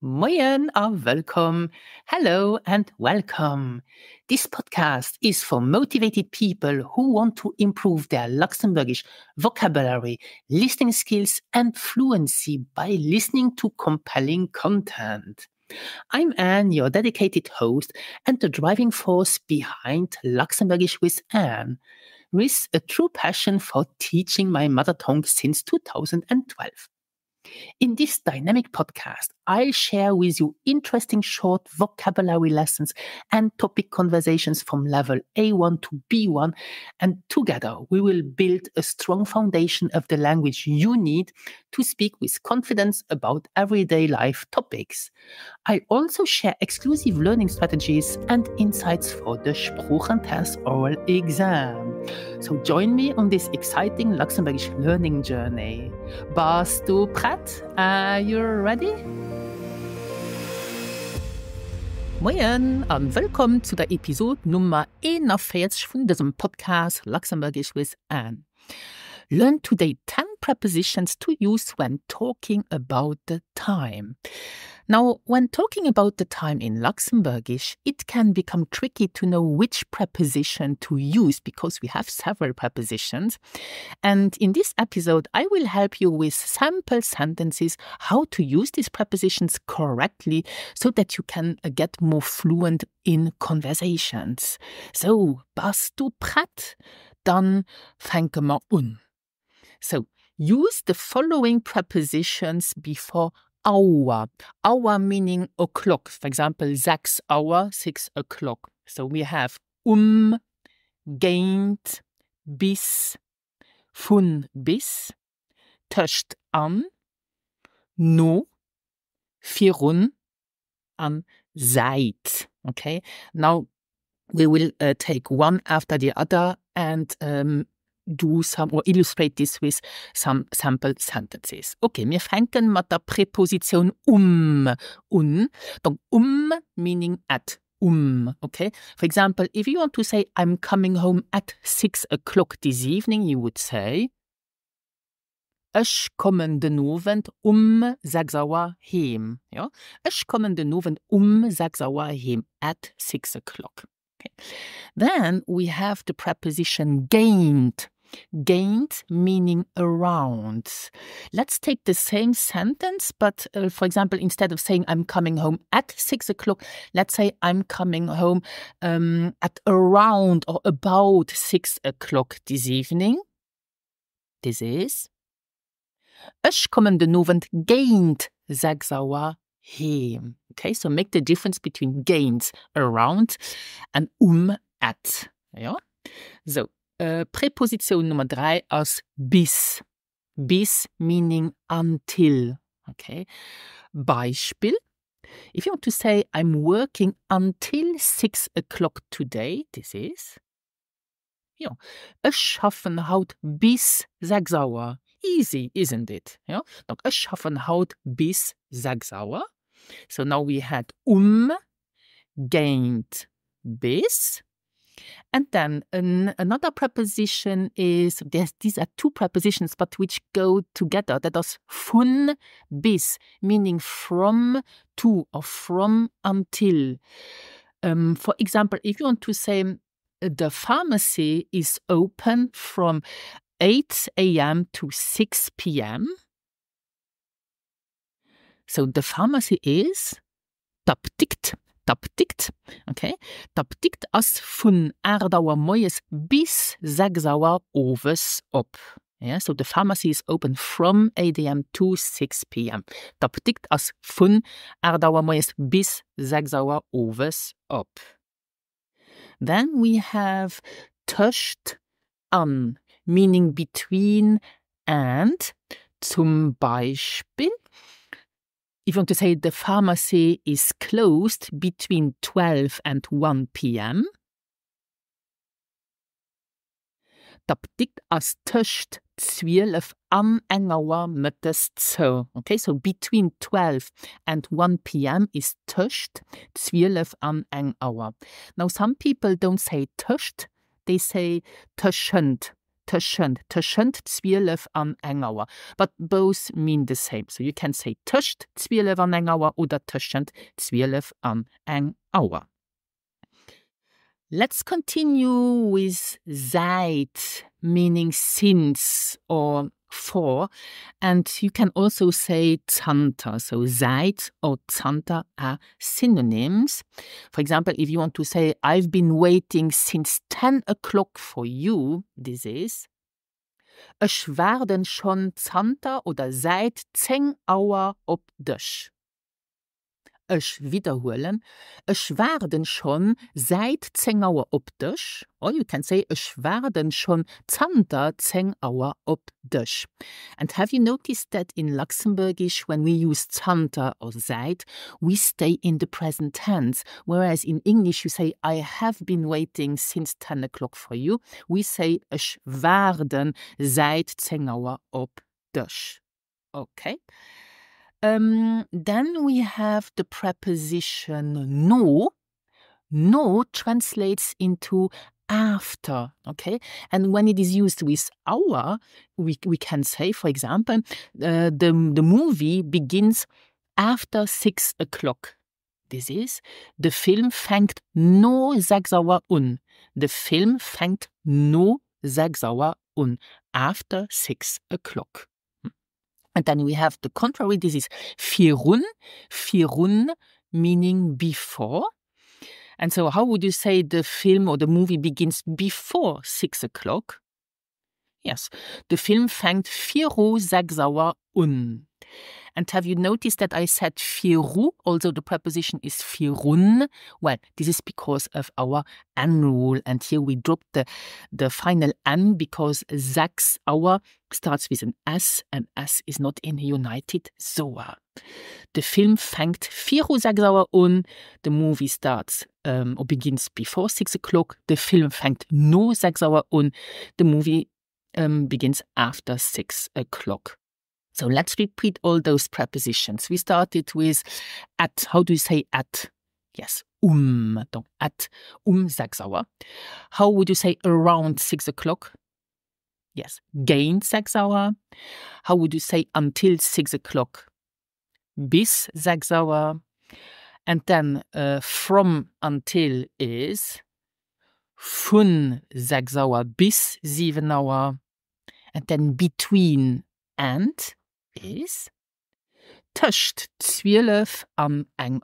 Moyen are welcome. Hello and welcome. This podcast is for motivated people who want to improve their Luxembourgish vocabulary, listening skills, and fluency by listening to compelling content. I'm Anne, your dedicated host and the driving force behind Luxembourgish with Anne, with a true passion for teaching my mother tongue since 2012. In this dynamic podcast, I'll share with you interesting short vocabulary lessons and topic conversations from level A1 to B1. And together, we will build a strong foundation of the language you need to speak with confidence about everyday life topics. I also share exclusive learning strategies and insights for the Spruchentest oral exam. So join me on this exciting Luxembourgish learning journey. Bas to Pratt, are you ready? Moin und willkommen zu der Episode Nummer 41 von diesem Podcast Luxembourgish with Anne. Learn today 10 prepositions to use when talking about the time. Now, when talking about the time in Luxembourgish, it can become tricky to know which preposition to use because we have several prepositions. And in this episode, I will help you with sample sentences, how to use these prepositions correctly so that you can uh, get more fluent in conversations. So, bas du bereit? Dann fangen wir an. So, use the following prepositions before hour. Hour meaning o'clock. For example, sechs hour, six o'clock. So we have um, gained, bis, von bis, touched an, no, firun, an seit. Okay, now we will uh, take one after the other and um, do some or illustrate this with some sample sentences. Okay, wir fangen mit der Präposition um un. Donc um meaning at um. Okay. For example, if you want to say I'm coming home at six o'clock this evening, you would say Ich komme den Novent um Sagsauer heim. Ja? Ich komme den Novent um Sagsauer heim at six o'clock. Okay. Then we have the preposition gained gained meaning around. Let's take the same sentence, but uh, for example, instead of saying I'm coming home at six o'clock, let's say I'm coming home um, at around or about six o'clock this evening. This is. Ich den Novent gained Zagsauer him. Okay, so make the difference between gains around and um at. Yeah? So Eh, preposition Präposition Nummer drei aus bis. Bis meaning until. Okay. Beispiel. If you want to say I'm working until six o'clock today, this is. Ja. Es schaffen haut bis sechs Uhr. Easy, isn't it? Ja. Donc, schaffen haut bis sechs Uhr. So now we had um gained bis and then an, another preposition is these are two prepositions, but which go together. That is fun bis, meaning from to or from until. Um, for example, if you want to say the pharmacy is open from 8 a.m. to 6 p.m. So the pharmacy is, das taptikt, okay? taptikt as vun Erdawer Moes bis Sechsauer oves op. Yeah, so the pharmacy is open from 8 a.m. to 6 p.m. Taptikt as vun Erdauer Moes bis Sechsauer oves op. Then we have touched an, meaning between and, zum Beispiel if you want to say the pharmacy is closed between 12 and 1 p.m. Doppdigt as töcht 12 am enauer Mëttes zo. Okay, so between 12 and 1 p.m. is töcht 12 am eng hour. Now some people don't say töcht, they say töschend. Taschent. Taschent Zwielew an Engauer. But both mean the same. So you can say Tascht Zwielew an Engauer oder Taschent Zwielew an Engauer. Let's continue with seit, meaning since or for. And you can also say Zanta. So Zeit or Zanta are synonyms. For example, if you want to say, I've been waiting since 10 o'clock for you, this is. Ich war schon Zanta oder seit 10 Uhr ob dich. Ich wiederholen. Ich warden schon seit Zengauer optisch, or oh, you can say Ech warden schon zander Zengauer optisch. And have you noticed that in Luxembourgish, when we use zander or seit, we stay in the present tense, whereas in English you say I have been waiting since 10 o'clock for you. We say Ech warden seit Zengauer optisch. Okay? Um, then we have the preposition no. No translates into after, okay? And when it is used with our, we, we can say, for example, uh, the, the movie begins after six o'clock. This is, the film fängt no sechs un. The film fängt no sechs un, after six o'clock. And then we have the contrary, this is firun, firun meaning before. And so, how would you say the film or the movie begins before six o'clock? Yes, the film fängt vier Uhr sechs Uhr and have you noticed that I said firu, although the preposition is firun? Well, this is because of our an rule. And here we drop the, the final an because Zach's hour starts with an S and S is not in United Zoa. The film fängt 4 sechs hour an. The movie starts um, or begins before 6 o'clock. The film fängt no sechs hour an. The movie um, begins after 6 o'clock. So let's repeat all those prepositions. We started with at. How do you say at? Yes, um. Donc at um sechs Uhr. How would you say around six o'clock? Yes, gain sechs How would you say until six o'clock? Bis sechs Uhr. And then uh, from until is von sechs Uhr bis sieben Uhr. And then between and is? Touched zwölf am eng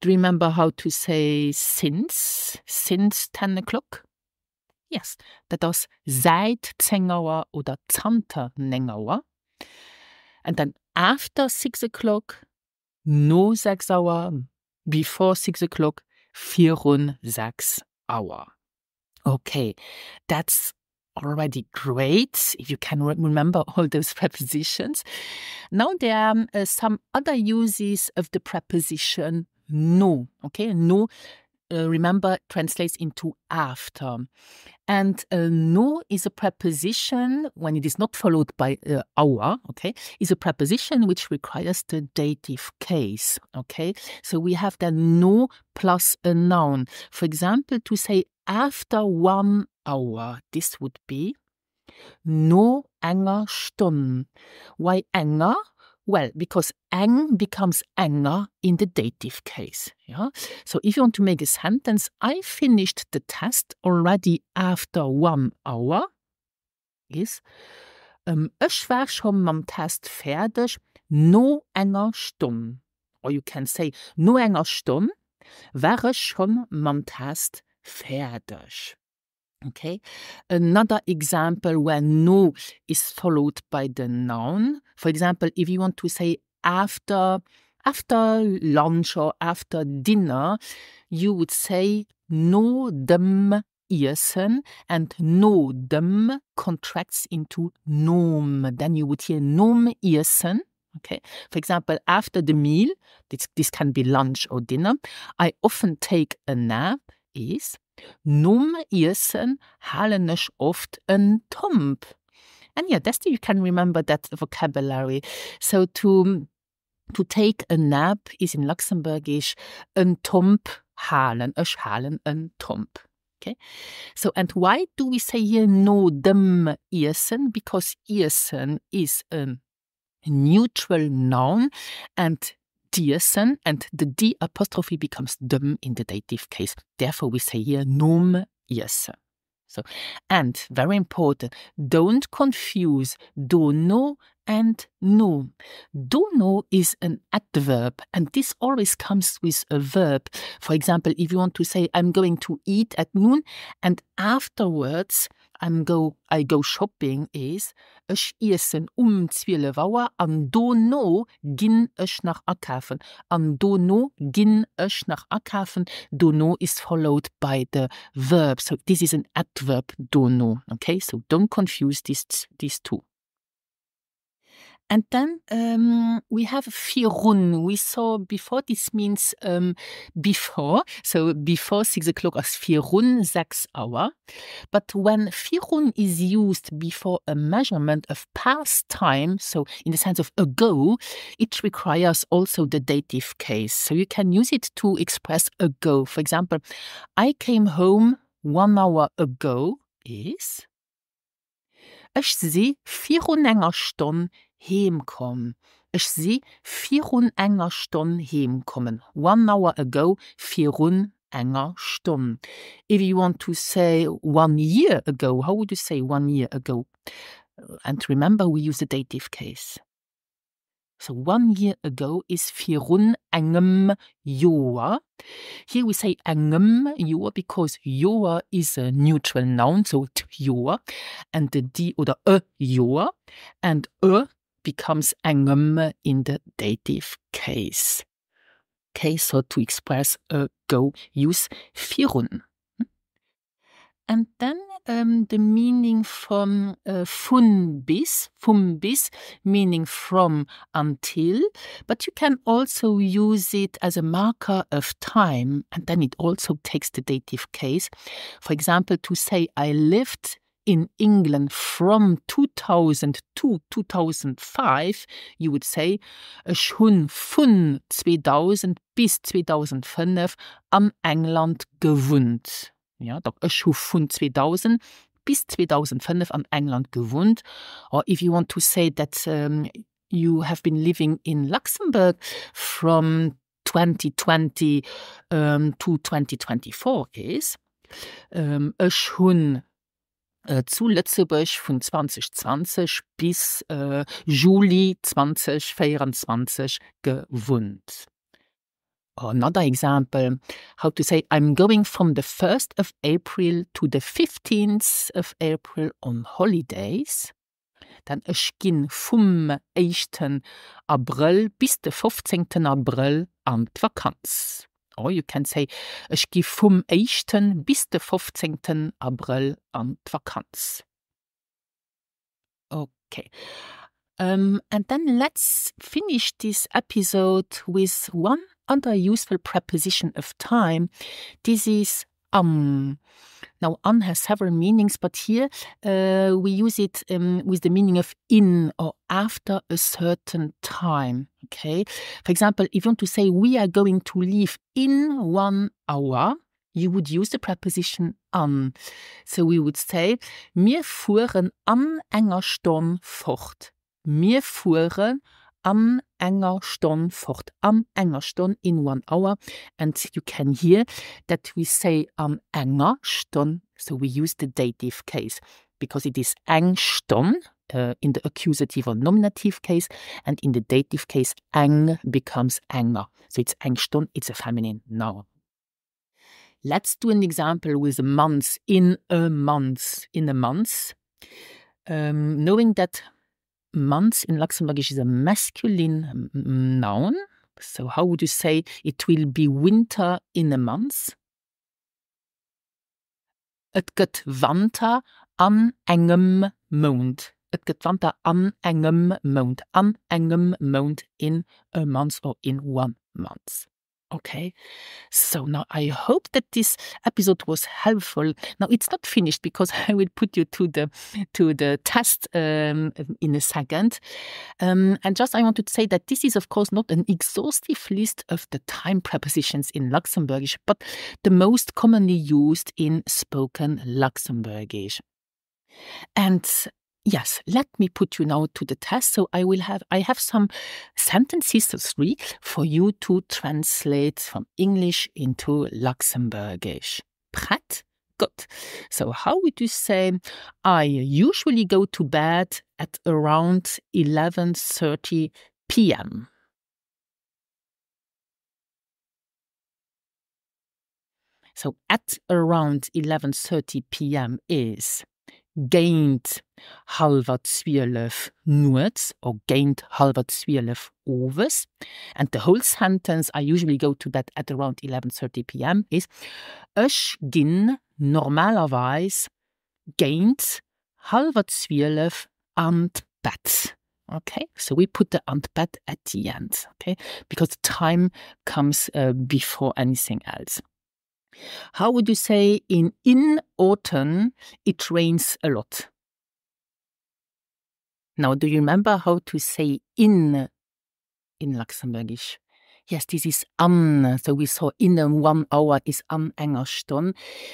Do you remember how to say since? Since 10 o'clock? Yes, that was seit zehn hour oder zanter 9 hour. And then after 6 o'clock, no sechs hour, before 6 o'clock, 4 und hour. Okay, that's already great if you can remember all those prepositions. Now there are uh, some other uses of the preposition no. Okay, no. Uh, remember, translates into after. And uh, no is a preposition when it is not followed by uh, our, okay, is a preposition which requires the dative case, okay? So we have the no plus a noun. For example, to say after one hour this would be. No anger stunden. Why anger? Well, because ang becomes anger in the dative case. Yeah? So if you want to make a sentence, I finished the test already after one hour, is um, ich war schon am Test fertig, no enger stumm. Or you can say, no enger stumm, war ich schon am Test fertig. Okay. Another example where no is followed by the noun. For example, if you want to say after after lunch or after dinner, you would say no dem Iesen and no dem contracts into nom. Then you would hear nom Iesen. Okay. For example, after the meal, this, this can be lunch or dinner, I often take a nap is, num iessen halenech oft en tump, And yeah, that's the, you can remember that vocabulary. So to to take a nap is in Luxembourgish en tump halen, ech halen en tump. Okay. So, and why do we say here no dem iessen? Because iessen is a neutral noun and Diessen, and the D apostrophe becomes dum in the dative case. Therefore, we say here num iesen. So, and very important, don't confuse dono and no. Dono is an adverb, and this always comes with a verb. For example, if you want to say, I'm going to eat at noon, and afterwards em go ei go shopping ees ech issen umzwiele wawer an donno ginn ech nach akaen an donno ginn ech nach akaen donno is followed bei de verb so dis is een adverb donno okay so don't confuse dis dis tout And then um, we have firun. We saw before, this means um, before. So before 6 o'clock is firun, sechs hour. But when firun is used before a measurement of past time, so in the sense of ago, it requires also the dative case. So you can use it to express ago. For example, I came home one hour ago is. Ich sie 4 Stunden heemkom. Ech si vir enger Stonn heemkommen. One hour ago vir hun enger Stonn. If you want to say one year ago, how would you say one year ago? And remember, we use the dative case. So one year ago is firun engem Joa. Here we say engem Joa because Joa is a neutral noun, so Joa, and the D the E Joa, and E becomes a in the dative case. Okay, so to express a go, use firun. And then um, the meaning from uh, fumbis, fumbis, meaning from until, but you can also use it as a marker of time, and then it also takes the dative case. For example, to say I lived in England from 2000 to 2005, you would say, schon von 2000 bis 2005 am England gewohnt. Ja, donc, schon von 2000 bis 2005 am England gewohnt. Or if you want to say that um, you have been living in Luxembourg from 2020 um, to 2024 is um, schon Äh, zu Lützeburg von 2020 bis äh, Juli 2024 gewohnt. Another example, how to say, I'm going from the 1st of April to the 15th of April on holidays. Dann ich ging vom 1. April bis den 15. April an die Vakanz. or oh, you can say ich gehe vom 1. bis de 15. April an Vakanz. Okay. Um, and then let's finish this episode with one other useful preposition of time. This is um. Now, an has several meanings, but here uh, we use it um, with the meaning of in or after a certain time. Okay. For example, if you want to say we are going to leave in one hour, you would use the preposition an. So we would say, wir fuhren an enger Sturm fort. Wir fuhren am Engerstone fort, am Engerstone in one hour. And you can hear that we say am Engerstone, so we use the dative case because it is Engstone. Uh, in the accusative or nominative case, and in the dative case, eng becomes enger. So it's engston, it's a feminine noun. Let's do an example with months, in a month, in a month. Um, knowing that month in Luxembourgish is a masculine um, noun. So how would you say it will be winter in a month? Et get Winter an engem Mond. Et get Winter an engem Mond. An engem Mond in a month or in one month. Okay. So now I hope that this episode was helpful. Now it's not finished because I will put you to the to the test um, in a second. Um, and just I want to say that this is of course not an exhaustive list of the time prepositions in Luxembourgish, but the most commonly used in spoken Luxembourgish. And Yes, let me put you now to the test. So I will have I have some sentences to for you to translate from English into Luxembourgish. pratt Good. So how would you say I usually go to bed at around 11:30 p.m. So at around 11:30 p.m. is gained halva Zwirlev Nuets or gained halva Zwirlev Oves. And the whole sentence, I usually go to that at around 11.30 p.m., is Ösch gin normalerweise gained halva Zwirlev and bet. Okay, so we put the and bet at the end, okay, because time comes uh, before anything else. How would you say in in autumn it rains a lot? Now, do you remember how to say in in Luxembourgish? Yes, this is an. So we saw in one hour is an Englisch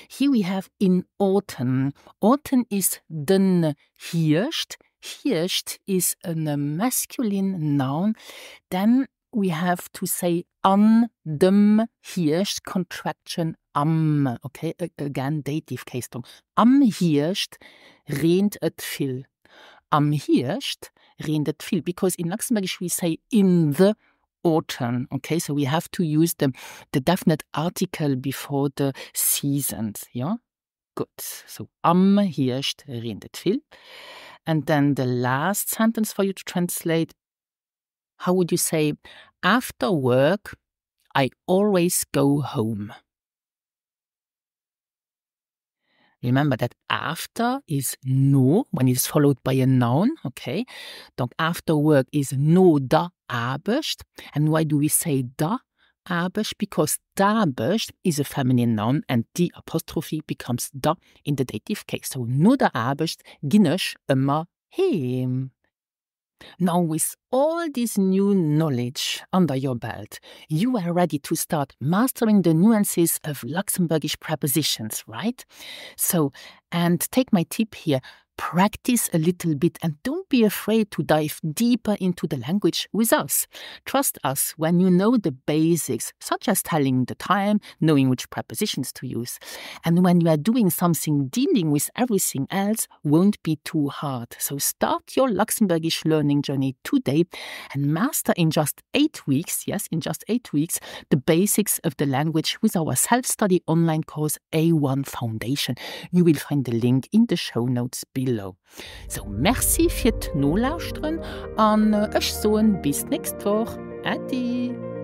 Here we have in autumn. Autumn is den Hirscht. Hirscht is a uh, masculine noun. Then we have to say an dem Hirscht contraction am, okay, again, dative case Am Hirscht rendet viel. Am Hirscht rendet viel, because in Luxembourgish we say in the autumn, okay? So we have to use the, the definite article before the seasons, yeah? Good. So am Hirscht rendet viel. And then the last sentence for you to translate, how would you say, after work, I always go home. Remember that after is no when it's followed by a noun, okay? Donc after work is no da Arbeit. And why do we say da Arbeit? Because da Arbeit is a feminine noun and the apostrophe becomes da in the dative case. So no da Arbeit, ginnesh, immer, heim. Now, with all this new knowledge under your belt, you are ready to start mastering the nuances of Luxembourgish prepositions, right? So, and take my tip here practice a little bit and don't be afraid to dive deeper into the language with us. Trust us when you know the basics, such as telling the time, knowing which prepositions to use. And when you are doing something dealing with everything else, won't be too hard. So start your Luxembourgish learning journey today and master in just eight weeks, yes, in just eight weeks, the basics of the language with our self study online course A1 Foundation. You will find the link in the show notes below. Dilo. So Merci fir d' Nolauusstren an ëch äh, soen bis nächst woch Ä die!